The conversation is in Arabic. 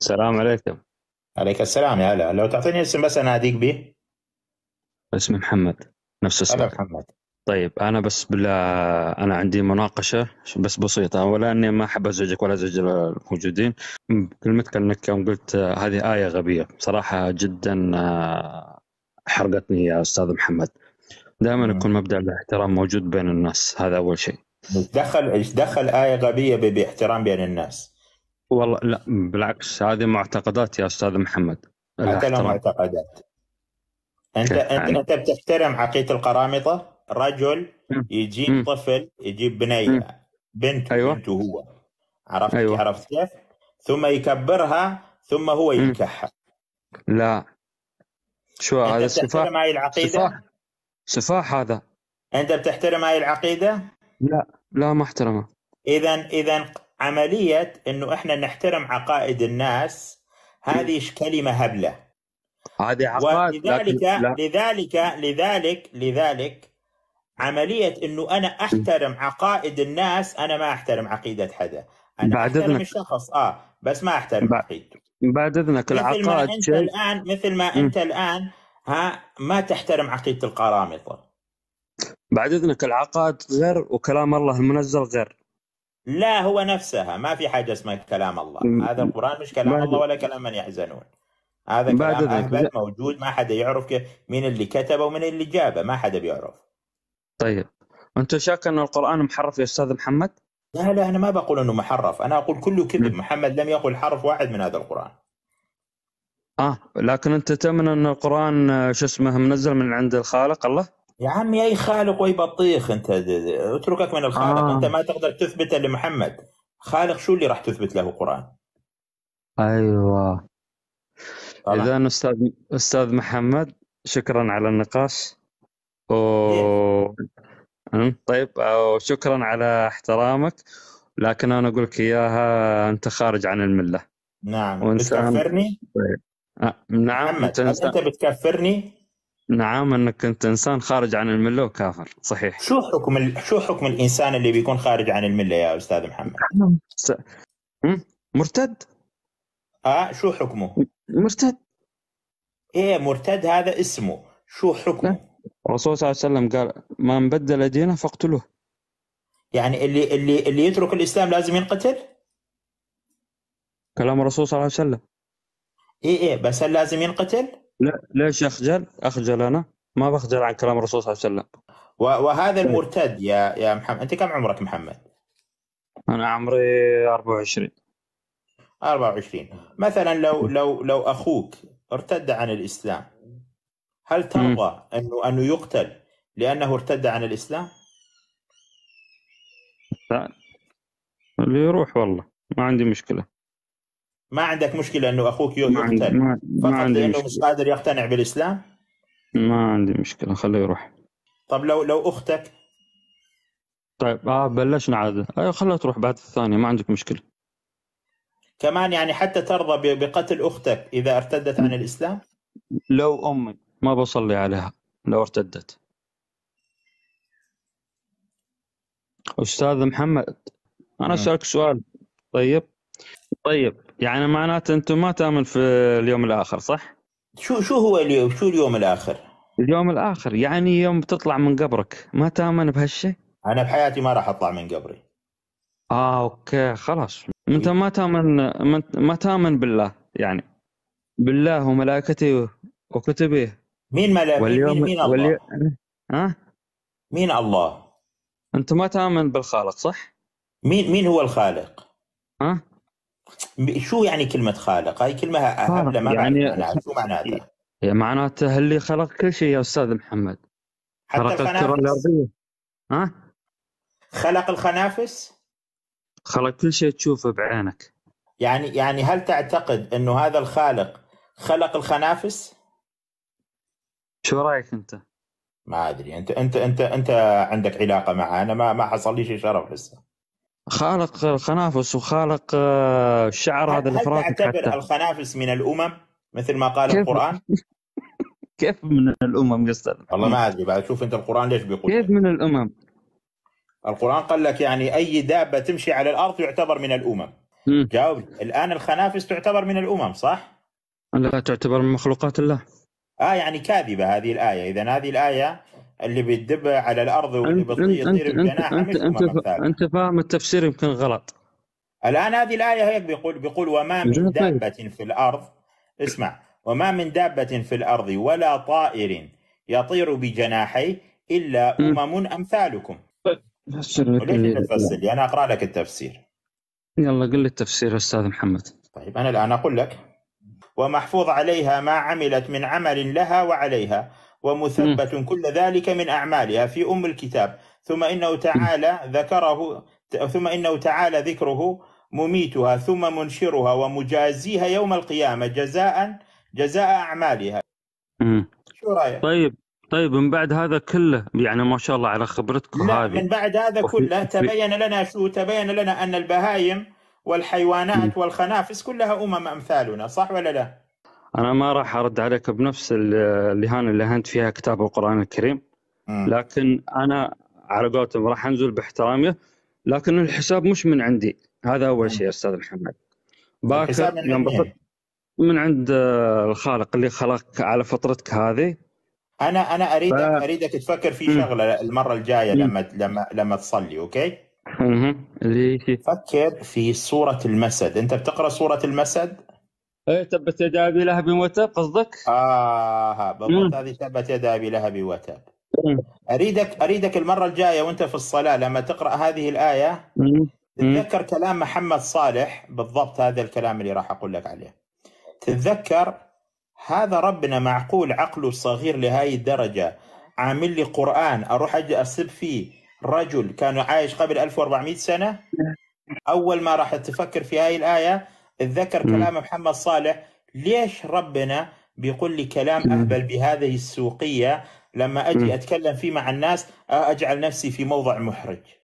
السلام عليكم عليك السلام يا هلا لو تعطيني اسم بس اناديك به اسمي محمد نفس اسمك هلا محمد طيب انا بس بلا انا عندي مناقشه بس بسيطه ولا اني ما احب ازعجك ولا ازعج الموجودين كلمتك انك يوم قلت آه، هذه ايه غبيه بصراحه جدا آه، حرقتني يا استاذ محمد دائما يكون مبدا الاحترام موجود بين الناس هذا اول شيء دخل دخل ايه غبيه باحترام بين الناس والله لا بالعكس هذه معتقدات يا استاذ محمد عندنا معتقدات انت انت يعني. انت بتحترم عقيده القرامطه رجل يجيب مم. طفل يجيب بنيه مم. بنت أيوة. بنته هو عرفت أيوة. عرفت كيف؟ ثم يكبرها ثم هو ينكحها لا شو هذا سفاح هاي العقيده؟ سفاح سفاح هذا انت بتحترم هاي العقيده؟ لا لا ما احترمها اذا اذا عملية انه احنا نحترم عقائد الناس هذه كلمة هبلة هذه عقائد لذلك لذلك لذلك لذلك عملية انه انا احترم عقائد الناس انا ما احترم عقيدة حدا انا بعد احترم إذنك. الشخص اه بس ما احترم عقيدته بعد اذنك العقائد مثل ما انت الان مثل ما انت م. الان ها ما تحترم عقيدة القرامطة بعد اذنك العقائد غير وكلام الله المنزل غير لا هو نفسها ما في حاجة اسمها كلام الله هذا القرآن مش كلام الله ولا كلام من يحزنون هذا كلام أهبل موجود ما حدا يعرف مين اللي كتبه ومين اللي جابه ما حدا بيعرف طيب أنت شاك أن القرآن محرف يا أستاذ محمد؟ لا لا أنا ما بقول أنه محرف أنا أقول كله كذب محمد لم يقل حرف واحد من هذا القرآن اه لكن انت تؤمن ان القران آه، شو اسمه منزل من عند الخالق الله؟ يا عمي اي خالق واي بطيخ انت اتركك من الخالق آه. انت ما تقدر تثبت لمحمد خالق شو اللي راح تثبت له قران ايوه اذا استاذ استاذ محمد شكرا على النقاش و... إيه. طيب وشكرا على احترامك لكن انا اقول لك اياها انت خارج عن المله نعم وإنسان... بتكفرني؟ طيب. آه. نعم محمد. انت, انت بتكفرني؟ نعم انك انت انسان خارج عن المله وكافر صحيح شو حكم ال... شو حكم الانسان اللي بيكون خارج عن المله يا استاذ محمد؟ نعم. س... مرتد اه شو حكمه؟ مرتد ايه مرتد هذا اسمه شو حكمه؟ الرسول صلى الله عليه وسلم قال من بدل دينه فاقتلوه يعني اللي اللي اللي يترك الاسلام لازم ينقتل؟ كلام الرسول صلى الله عليه وسلم ايه ايه بس هل لازم ينقتل؟ لا ليش اخجل؟ اخجل انا ما بخجل عن كلام الرسول صلى الله عليه وسلم وهذا طيب. المرتد يا يا محمد انت كم عمرك محمد؟ انا عمري 24 24 مثلا لو لو لو اخوك ارتد عن الاسلام هل ترضى انه انه يقتل لانه ارتد عن الاسلام؟ لا اللي يروح والله ما عندي مشكله ما عندك مشكله انه اخوك يقتل ما فقط ما عندي لانه مش قادر يقتنع بالاسلام ما عندي مشكله خليه يروح طب لو لو اختك طيب اه بلشنا عاد آه خلها تروح بعد الثانيه ما عندك مشكله كمان يعني حتى ترضى بقتل اختك اذا ارتدت عن الاسلام لو امي ما بصلي عليها لو ارتدت استاذ محمد انا نعم. اسالك سؤال طيب طيب يعني معناته انتم ما تامل في اليوم الاخر صح؟ شو شو هو اليوم شو اليوم الاخر؟ اليوم الاخر يعني يوم تطلع من قبرك ما تامن بهالشيء؟ انا بحياتي ما راح اطلع من قبري. اه اوكي خلاص انت ما تامن ما تامن بالله يعني بالله وملائكته وكتبه مين ملائكته؟ واليوم مين الله؟ ها؟ مين الله؟ انت ما تامن بالخالق صح؟ مين مين هو الخالق؟ ها؟ شو يعني كلمة خالق؟ هاي كلمة هبلة ما يعني شو معناتها؟ يعني معناته اللي خلق كل شيء يا أستاذ محمد حتى الكرة الأرضية ها؟ خلق الخنافس؟ خلق كل شيء تشوفه بعينك يعني يعني هل تعتقد انه هذا الخالق خلق الخنافس؟ شو رايك انت؟ ما ادري انت انت انت انت عندك علاقه معه انا ما ما حصل لي شيء شرف لسه خالق الخنافس وخالق آه، الشعر هذا الافراد هل تعتبر الخنافس من الامم مثل ما قال كيف القران؟ كيف من الامم يا استاذ؟ والله ما ادري بعد شوف انت القران ليش بيقول كيف من الامم؟ القران قال لك يعني اي دابه تمشي على الارض يعتبر من الامم جاوب الان الخنافس تعتبر من الامم صح؟ لا تعتبر من مخلوقات الله اه يعني كاذبه هذه الايه اذا هذه الايه اللي بيدب على الارض واللي بيطير بجناحه انت انت انت, فاهم التفسير يمكن غلط الان هذه الايه هيك بيقول بيقول وما من طيب. دابه في الارض اسمع وما من دابه في الارض ولا طائر يطير بجناحيه الا امم امثالكم فسر لي انا اقرا لك التفسير يلا قل لي التفسير استاذ محمد طيب انا الان اقول لك ومحفوظ عليها ما عملت من عمل لها وعليها ومثبت كل ذلك من أعمالها في أم الكتاب ثم إنه تعالى ذكره ثم إنه تعالى ذكره مميتها ثم منشرها ومجازيها يوم القيامة جزاء جزاء أعمالها شو رأيك؟ طيب طيب من بعد هذا كله يعني ما شاء الله على خبرتكم هذه من بعد هذا كله تبين لنا شو تبين لنا أن البهايم والحيوانات والخنافس كلها أمم أمثالنا صح ولا لا؟ انا ما راح ارد عليك بنفس الاهانه اللي هنت فيها كتاب القران الكريم لكن انا على قولتهم راح انزل باحترامي لكن الحساب مش من عندي هذا اول شيء استاذ محمد باكر من, من عند آه، الخالق اللي خلقك على فطرتك هذه انا انا اريدك ف... اريدك تفكر في شغله المره الجايه لما لما لما تصلي اوكي؟ فكر في سوره المسد انت بتقرا سوره المسد ايه تبت يدا ابي لهب وتب قصدك؟ اه بالضبط هذه تبت يدا ابي لهب وتب اريدك اريدك المره الجايه وانت في الصلاه لما تقرا هذه الايه تتذكر كلام محمد صالح بالضبط هذا الكلام اللي راح اقول لك عليه تتذكر هذا ربنا معقول عقله صغير لهذه الدرجه عامل لي قران اروح اجي اسب فيه رجل كان عايش قبل 1400 سنه اول ما راح تفكر في هاي الايه تذكر كلام محمد صالح ليش ربنا بيقول لي كلام اهبل بهذه السوقيه لما اجي اتكلم فيه مع الناس اجعل نفسي في موضع محرج